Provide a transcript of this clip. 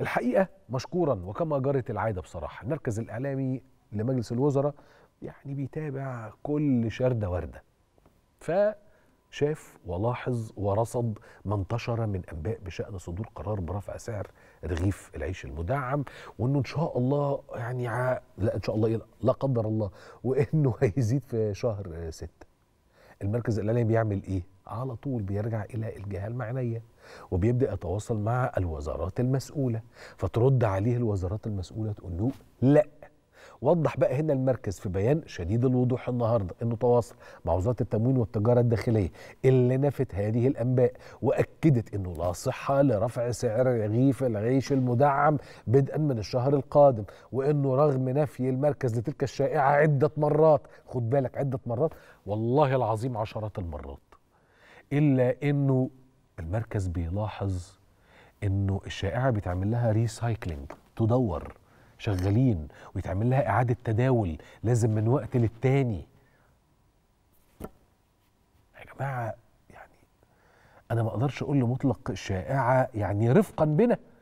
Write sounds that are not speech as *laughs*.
الحقيقه مشكورا وكما جرت العاده بصراحه المركز الاعلامي لمجلس الوزراء يعني بيتابع كل شرده ورده فشاف ولاحظ ورصد ما انتشر من انباء بشان صدور قرار برفع سعر رغيف العيش المدعم وانه ان شاء الله يعني لا ان شاء الله إيه، لا قدر الله وانه *laughs* هيزيد في شهر ستة المركز الاعلامي بيعمل ايه على طول بيرجع الى الجهه المعنيه وبيبدا يتواصل مع الوزارات المسؤوله فترد عليه الوزارات المسؤوله تقول له لا وضح بقى هنا المركز في بيان شديد الوضوح النهارده انه تواصل مع وزاره التموين والتجاره الداخليه اللي نفت هذه الانباء واكدت انه لا صحه لرفع سعر رغيف العيش المدعم بدءا من الشهر القادم وانه رغم نفي المركز لتلك الشائعه عده مرات خد بالك عده مرات والله العظيم عشرات المرات الا انه المركز بيلاحظ انه الشائعه بيتعمل لها ريسايكلينج تدور شغالين ويتعمل لها إعادة تداول لازم من وقت للتاني يا جماعة يعني أنا ما أقدرش أقول لمطلق الشائعة يعني رفقا بنا